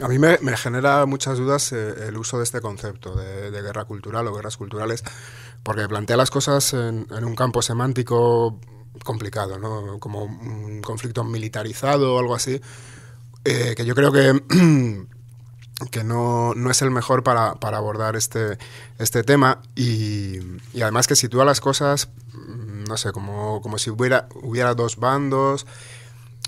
A mí me, genera muchas dudas eh, el uso de este concepto de, guerra cultural o guerras culturales, porque plantea las cosas en, un campo semántico complicado, como un conflicto militarizado o algo así, eh, que yo creo que, que no, es el mejor para, abordar este, este tema y, además que sitúa las cosas, mm, no sé, como, si hubiera, hubiera dos bandos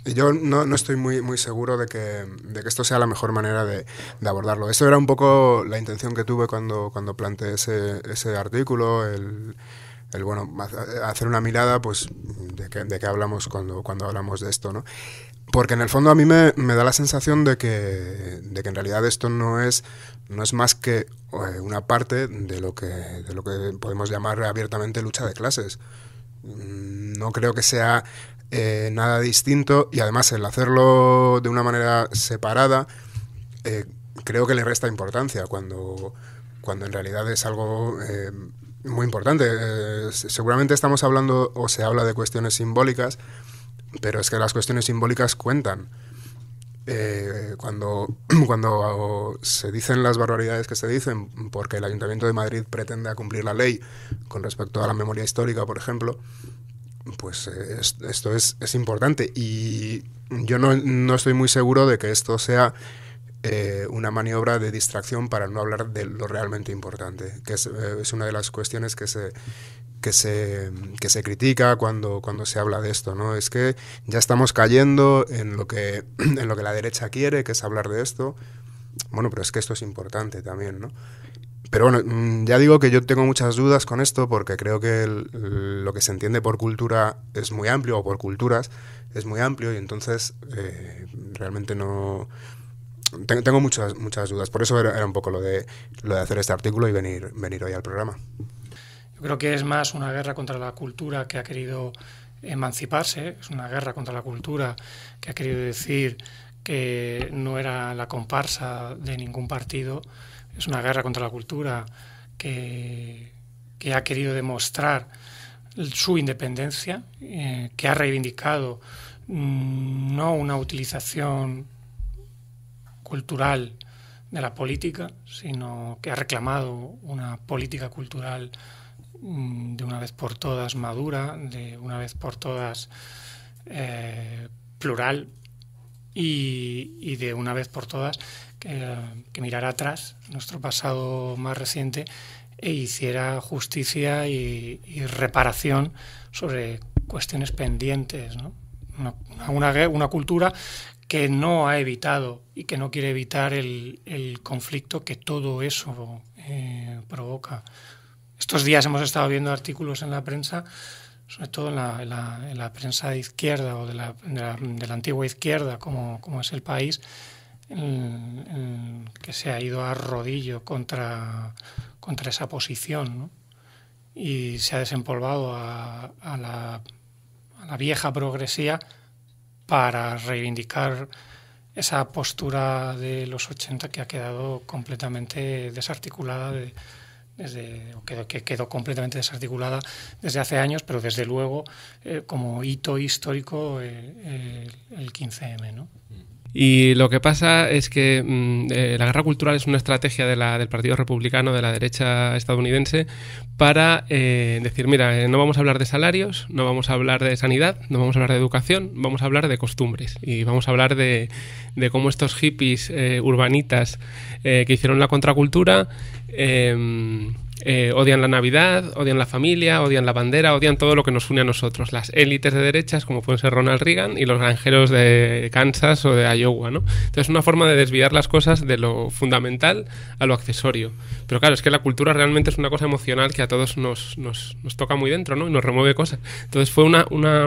yo no, no estoy muy, muy seguro de que, de que, esto sea la mejor manera de, abordarlo. eso era un poco la intención que tuve cuando, cuando planteé ese, ese artículo, el, bueno, hacer una mirada pues, de qué de que hablamos cuando, cuando hablamos de esto. ¿no? Porque en el fondo a mí me, me da la sensación de que, de que en realidad esto no es, no es más que eh, una parte de lo, que, de lo que podemos llamar abiertamente lucha de clases. Mm, no creo que sea eh, nada distinto y además el hacerlo de una manera separada eh, creo que le resta importancia cuando, cuando en realidad es algo eh, muy importante. seguramente estamos hablando o se habla de cuestiones simbólicas, pero es que las cuestiones simbólicas cuentan. cuando, cuando se dicen las barbaridades que se dicen, porque el Ayuntamiento de Madrid pretende cumplir la ley con respecto a la memoria histórica, por ejemplo, pues eh, esto es, importante. Y yo no, estoy muy seguro de que esto sea eh, una maniobra de distracción para no hablar de lo realmente importante, que es, eh, una de las cuestiones que se, que se, se critica cuando, cuando se habla de esto, ¿no? Es que ya estamos cayendo en lo que, en lo que la derecha quiere, que es hablar de esto. Bueno, pero es que esto es importante también, ¿no? Pero bueno, mm, ya digo que yo tengo muchas dudas con esto porque creo que lo que se entiende por cultura es muy amplio, o por culturas es muy amplio, y entonces eh, realmente no... Tengo, muchas, muchas dudas. Por eso era, era, un poco lo de, lo de hacer este artículo y venir, venir hoy al programa. Yo creo que es más una guerra contra la cultura que ha querido emanciparse, es una guerra contra la cultura que ha querido decir que no era la comparsa de ningún partido, es una guerra contra la cultura que, ha querido demostrar su independencia, eh, que ha reivindicado mm, no una utilización cultural de la política, sino que ha reclamado una política cultural mm, de una vez por todas madura, de una vez por todas eh, plural y de una vez por todas que, mirara atrás, nuestro pasado más reciente, e hiciera justicia y, reparación sobre cuestiones pendientes. ¿no? Una, cultura que no ha evitado y que no quiere evitar el, conflicto que todo eso eh, provoca. Estos días hemos estado viendo artículos en la prensa, sobre todo en la, prensa de izquierda o de la, antigua izquierda, como, como es el país, que se ha ido a rodillo contra, contra esa posición y se ha desempolvado a, la, vieja progresía para reivindicar esa postura de los 80 que ha quedado completamente desarticulada desde, quedó que, quedó completamente desarticulada desde hace años, pero desde luego eh, como hito histórico eh, el 15M. ¿no? Mm. Y lo que pasa es que mm, eh, la guerra cultural es una estrategia del Partido Republicano, de la derecha estadounidense, para eh, decir, mira, eh, no vamos a hablar de salarios, no vamos a hablar de sanidad, no vamos a hablar de educación, vamos a hablar de costumbres y vamos a hablar de, de cómo estos hippies urbanitas que hicieron la contracultura em, eh, odian la Navidad, odian la familia, odian la bandera, odian todo lo que nos une a nosotros. Las élites de derechas, como pueden ser Ronald Reagan, y los granjeros de Kansas o de Iowa, ¿no? Entonces, una forma de desviar las cosas de lo fundamental a lo accesorio. Pero claro, es que la cultura realmente es una cosa emocional que a todos nos, toca muy dentro, ¿no? Y nos remueve cosas. Entonces, fue una, una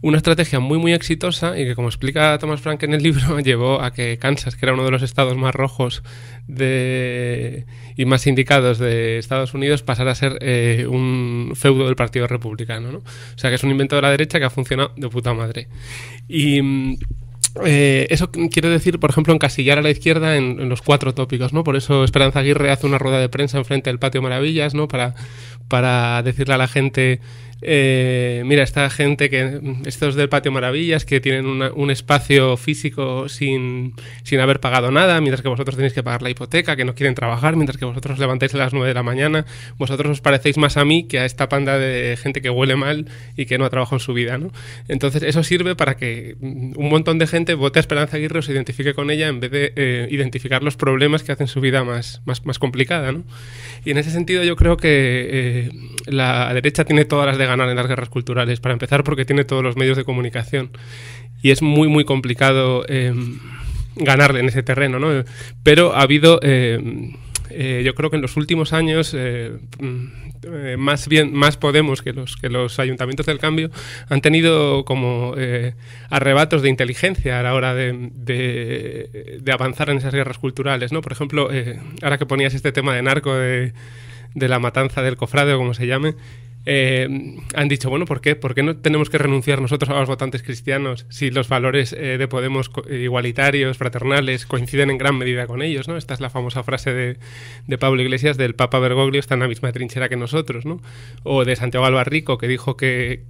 una estrategia muy muy exitosa y que como explica Thomas Frank en el libro llevó a que Kansas, que era uno de los estados más rojos y más indicados de Estados Unidos, pasara a ser eh, un feudo del Partido Republicano. ¿no? O sea que es un invento de la derecha que ha funcionado de puta madre. Y... Mm, eh, eso quiere decir, por ejemplo, encasillar a la izquierda en, en, los cuatro tópicos, ¿no? Por eso Esperanza Aguirre hace una rueda de prensa enfrente del Patio Maravillas, ¿no? Para para decirle a la gente, eh, mira, esta gente que, estos del Patio Maravillas, que tienen un espacio físico sin, haber pagado nada, mientras que vosotros tenéis que pagar la hipoteca, que no quieren trabajar, mientras que vosotros os levantáis a las 9 de la mañana, vosotros os parecéis más a mí que a esta panda de gente que huele mal y que no ha trabajado en su vida, Entonces, eso sirve para que un montón de gente vote a Esperanza Aguirre o se identifique con ella en vez de eh, identificar los problemas que hacen su vida más, más, complicada, Y en ese sentido yo creo que... Eh, eh, la derecha tiene todas las de ganar en las guerras culturales, para empezar porque tiene todos los medios de comunicación y es muy, muy complicado eh, ganarle en ese terreno, ¿no? Pero ha habido... Em, eh, yo creo que en los últimos años eh, más bien más Podemos que los que los ayuntamientos del cambio han tenido como arrebatos de inteligencia a la hora de, de, avanzar en esas guerras culturales no por ejemplo ahora que ponías este tema de narco de de la matanza del cofrade como se llame, eh, han dicho, bueno, ¿por qué? ¿Por qué no tenemos que renunciar nosotros a los votantes cristianos si los valores eh, de Podemos igualitarios, fraternales, coinciden en gran medida con ellos? ¿no? Esta es la famosa frase de, Pablo Iglesias del Papa Bergoglio está en la misma trinchera que nosotros, ¿no? O de Santiago Albarrico, que dijo que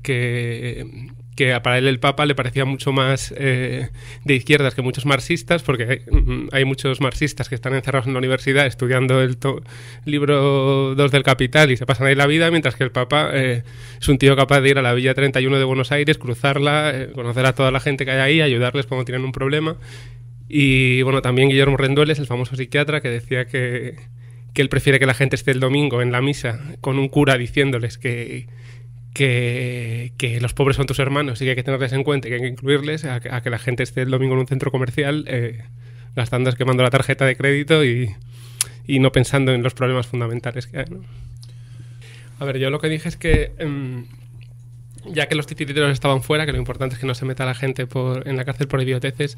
que para él el Papa le parecía mucho más eh, de izquierdas que muchos marxistas, porque mm, hay, muchos marxistas que están encerrados en la universidad estudiando el libro 2 del Capital y se pasan ahí la vida, mientras que el Papa eh, es un tío capaz de ir a la Villa 31 de Buenos Aires, cruzarla, eh, conocer a toda la gente que hay ahí, ayudarles cuando tienen un problema. Y bueno, también Guillermo Rendueles, el famoso psiquiatra, que decía que él prefiere que la gente esté el domingo en la misa con un cura diciéndoles que que, los pobres son tus hermanos y que hay que tenerles en cuenta y que hay que incluirles, a, que la gente esté el domingo en un centro comercial eh, gastando, quemando la tarjeta de crédito y, no pensando en los problemas fundamentales que hay. A ver, yo lo que dije es que em, ya que los titiriteros estaban fuera, que lo importante es que no se meta la gente en la cárcel por idioteces,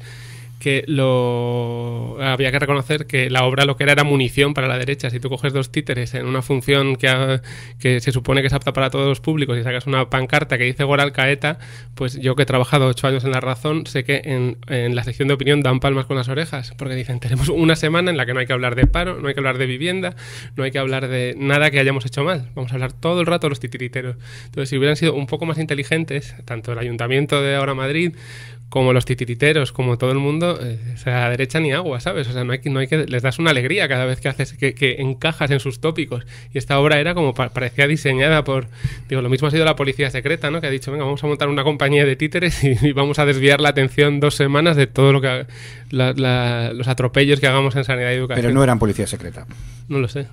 que lo había que reconocer que la obra lo que era era munición para la derecha. Si tú coges dos títeres en una función que, que se supone que es apta para todos los públicos y sacas una pancarta que dice Goral Caeta, pues yo que he trabajado ocho años en La Razón, sé que en, en, la sección de opinión dan palmas con las orejas, porque dicen, tenemos una semana en la que no hay que hablar de paro, no hay que hablar de vivienda, no hay que hablar de nada que hayamos hecho mal. Vamos a hablar todo el rato de los titiriteros. Entonces, si hubieran sido un poco más inteligentes, tanto el Ayuntamiento de ahora Madrid como los titiriteros, como todo el mundo, eh, a derecha ni agua, ¿sabes? O sea, no hay, no hay que, les das una alegría cada vez que haces, que, encajas en sus tópicos. Y esta obra era como parecía diseñada por, digo, lo mismo ha sido la policía secreta, ¿no? Que ha dicho, venga, vamos a montar una compañía de títeres y, vamos a desviar la atención dos semanas de todo lo que, los atropellos que hagamos en sanidad y educación. Pero no eran policía secreta. No lo sé.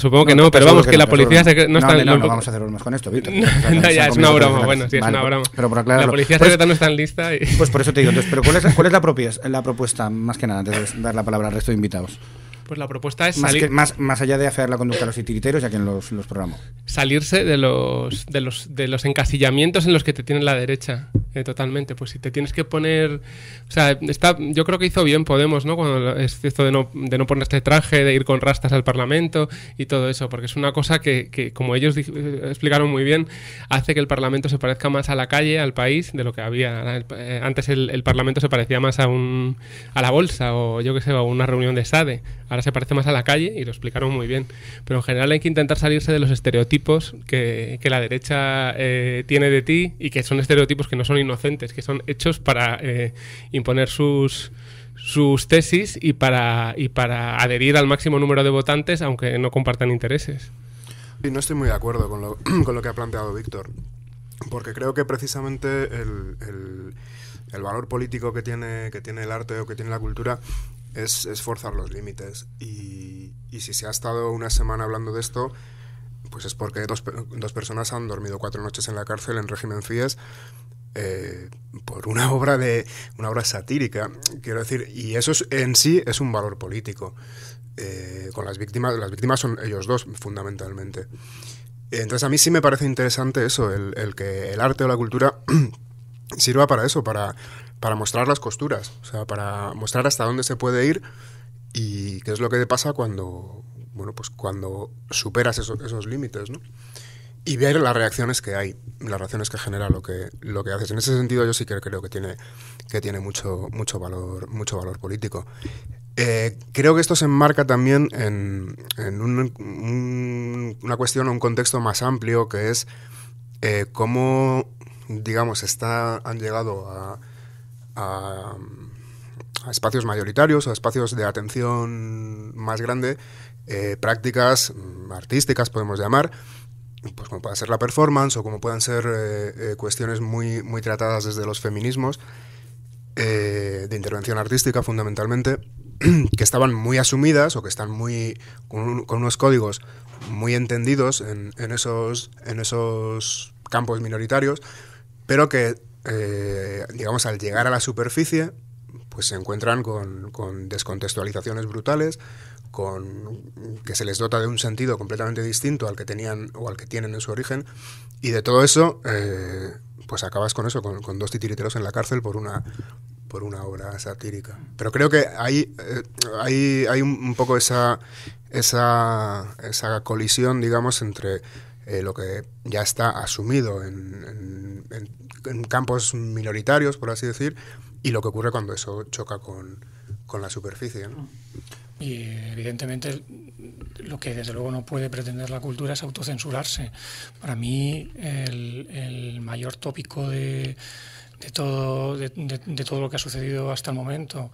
supongo que no, pero vamos, que, la policía no está... No, no, vamos a hacer más con esto, Víctor. ya, es una broma, bueno, sí, es una broma. Pero por aclarar. La policía pues secreta no está en lista y... Pues por eso te digo, entonces, pero ¿cuál es, cuál es la, propuesta, más que nada, antes de dar la palabra al resto de invitados? Pues la propuesta es más más, allá de afear la conducta a los etiqueteros ya que en los, los programas salirse de los, de los, de los encasillamientos en los que te tienen la derecha, eh, totalmente. Pues si te tienes que poner, o sea, está, yo creo que hizo bien Podemos, ¿no? Cuando es esto de no, de no traje, de ir con rastas al Parlamento y todo eso, porque es una cosa que, como ellos eh, explicaron muy bien, hace que el Parlamento se parezca más a la calle, al país, de lo que había. Eh, antes el, Parlamento se parecía más a un, a la bolsa o yo qué sé, a una reunión de SADE. Ahora se parece más a la calle y lo explicaron muy bien. Pero en general hay que intentar salirse de los estereotipos que, la derecha eh, tiene de ti y que son estereotipos que no son inocentes, que son hechos para eh, imponer sus, tesis y para, para adherir al máximo número de votantes aunque no compartan intereses. Y no estoy muy de acuerdo con lo, que ha planteado Víctor, porque creo que precisamente el, valor político que tiene, que tiene el arte o que tiene la cultura es, forzar los límites. Y, y si se ha estado una semana hablando de esto, pues es porque dos, personas han dormido cuatro noches en la cárcel en régimen FIES eh, por una obra de una obra satírica quiero decir y eso en sí es un valor político eh, con las víctimas las víctimas son ellos dos fundamentalmente entonces a mí sí me parece interesante eso el, que el arte o la cultura sirva para eso para para mostrar las costuras o sea para mostrar hasta dónde se puede ir y qué es lo que pasa cuando bueno, pues cuando superas esos, límites, ¿no? Y ver las reacciones que hay, las reacciones que genera lo que, lo que haces. En ese sentido yo sí que creo que tiene, que tiene mucho, mucho, valor, mucho valor político. Eh, creo que esto se enmarca también en, en una cuestión o un contexto más amplio que es eh, cómo, digamos, está, han llegado a, a, a, espacios mayoritarios, a espacios de atención más grande, eh, prácticas mm, artísticas, podemos llamar, pues como pueda ser la performance o como puedan ser eh, eh, cuestiones muy, muy tratadas desde los feminismos, de intervención artística fundamentalmente, que estaban muy asumidas o que están muy con, unos códigos muy entendidos en, esos, en esos campos minoritarios, pero que, digamos, al llegar a la superficie, pues se encuentran con descontextualizaciones brutales, con, que se les dota de un sentido completamente distinto al que tenían o al que tienen en su origen, y de todo eso, eh, pues acabas con eso, con, dos titiriteros en la cárcel por una por una obra satírica. Pero creo que hay, eh, hay, hay un, poco esa, esa, esa colisión, digamos, entre eh, lo que ya está asumido en, campos minoritarios, por así decir, y lo que ocurre cuando eso choca con, con la superficie. ¿no? Y evidentemente lo que desde luego no puede pretender la cultura es autocensurarse. Para mí el, mayor tópico de, todo, de, todo lo que ha sucedido hasta el momento,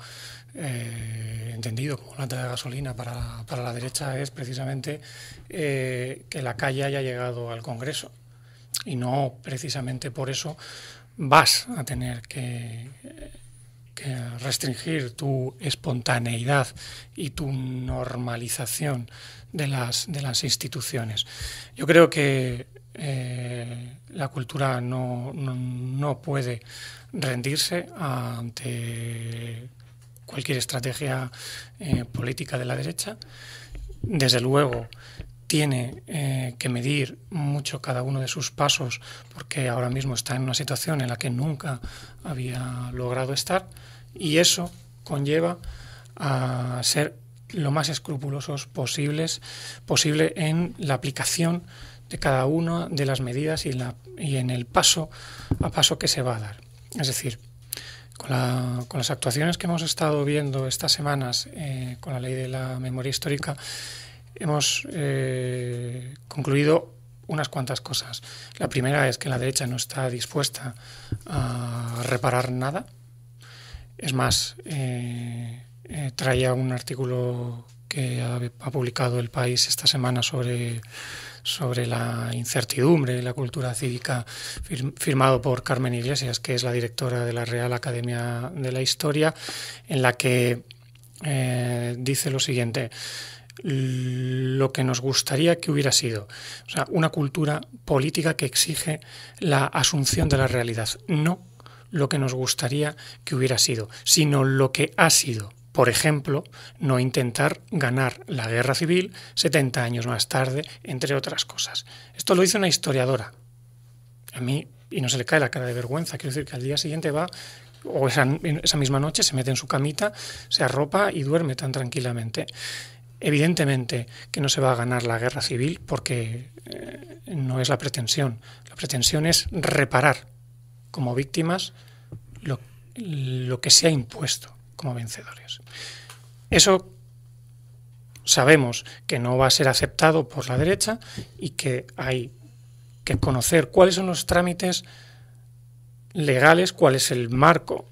eh, entendido como lata de gasolina para, la derecha, es precisamente eh, que la calle haya llegado al Congreso. Y no precisamente por eso vas a tener que... Eh, restringir tu espontaneidad y tu normalización de las, de las instituciones. Yo creo que eh, la cultura no, puede rendirse ante cualquier estrategia eh, política de la derecha. Desde luego, tiene eh, que medir mucho cada uno de sus pasos porque ahora mismo está en una situación en la que nunca había logrado estar y eso conlleva a ser lo más escrupulosos posibles posible en la aplicación de cada una de las medidas y, en el paso a paso que se va a dar. Es decir, con, las actuaciones que hemos estado viendo estas semanas eh, con la ley de la memoria histórica, hemos eh, concluido unas cuantas cosas. La primera es que la derecha no está dispuesta a reparar nada. Es más, eh, eh, traía un artículo que ha, publicado El País esta semana sobre, sobre la incertidumbre y la cultura cívica, firmado por Carmen Iglesias, que es la directora de la Real Academia de la Historia, en la que dice lo siguiente lo que nos gustaría que hubiera sido. O sea, una cultura política que exige la asunción de la realidad, no lo que nos gustaría que hubiera sido, sino lo que ha sido. Por ejemplo, no intentar ganar la guerra civil 70 años más tarde, entre otras cosas. Esto lo dice una historiadora. A mí, y no se le cae la cara de vergüenza, quiero decir que al día siguiente va o esa, esa, misma noche se mete en su camita, se arropa y duerme tan tranquilamente. Evidentemente que no se va a ganar la guerra civil porque eh, no es la pretensión. La pretensión es reparar como víctimas lo, lo que se ha impuesto como vencedores. Eso sabemos que no va a ser aceptado por la derecha y que hay que conocer cuáles son los trámites legales, cuál es el marco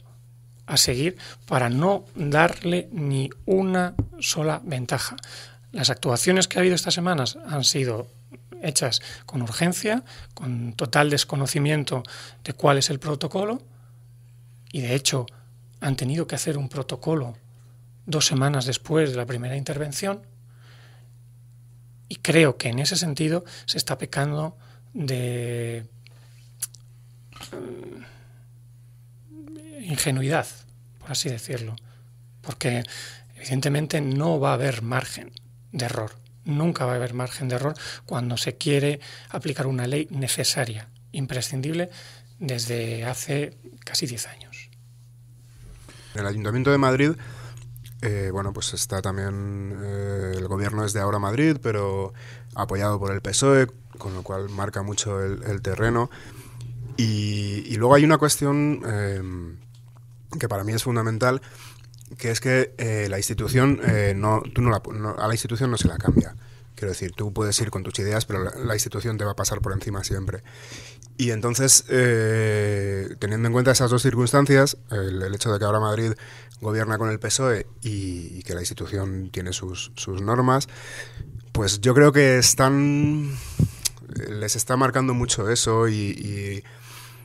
a seguir para no darle ni una sola ventaja. Las actuaciones que ha habido estas semanas han sido hechas con urgencia, con total desconocimiento de cuál es el protocolo, y de hecho han tenido que hacer un protocolo dos semanas después de la primera intervención, y creo que en ese sentido se está pecando de ingenuidad, por así decirlo, porque evidentemente no va a haber margen de error, nunca va a haber margen de error cuando se quiere aplicar una ley necesaria, imprescindible, desde hace casi 10 años. El Ayuntamiento de Madrid, eh, bueno, pues está también eh, el gobierno desde ahora Madrid, pero apoyado por el PSOE, con lo cual marca mucho el, terreno. Y, luego hay una cuestión eh, que para mí es fundamental, que es que eh, la institución, eh, no, tú no a la institución no se la cambia. Quiero decir, tú puedes ir con tus ideas, pero la, institución te va a pasar por encima siempre. Y entonces, eh, teniendo en cuenta esas dos circunstancias, el, hecho de que ahora Madrid gobierna con el PSOE y, que la institución tiene sus, normas, pues yo creo que están les está marcando mucho eso y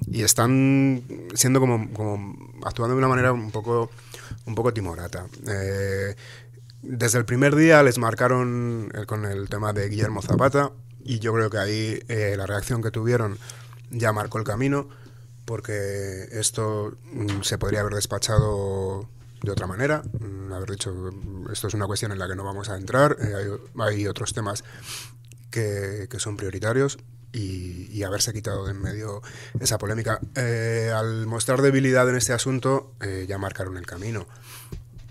y están siendo como, actuando de una manera un poco, un poco timorata. Eh, desde el primer día les marcaron con el tema de Guillermo Zapata y yo creo que ahí eh, la reacción que tuvieron ya marcó el camino porque esto mm, se podría haber despachado de otra manera, mm, haber dicho esto es una cuestión en la que no vamos a entrar, eh, hay, otros temas que, que, son prioritarios y, haberse quitado de en medio esa polémica. Eh, al mostrar debilidad en este asunto, eh, ya marcaron el camino.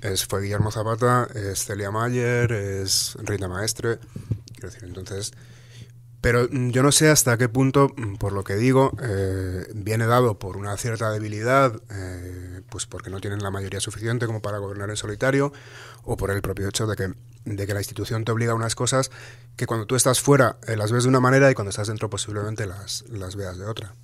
Es, fue Guillermo Zapata, es Celia Mayer, es Rita Maestre. Quiero decir, entonces pero mm, yo no sé hasta qué punto, mm, por lo que digo, eh, viene dado por una cierta debilidad, eh, pues porque no tienen la mayoría suficiente como para gobernar en solitario, o por el propio hecho de que, de que la institución te obliga a unas cosas que cuando tú estás fuera eh, las ves de una manera y cuando estás dentro posiblemente las, las veas de otra.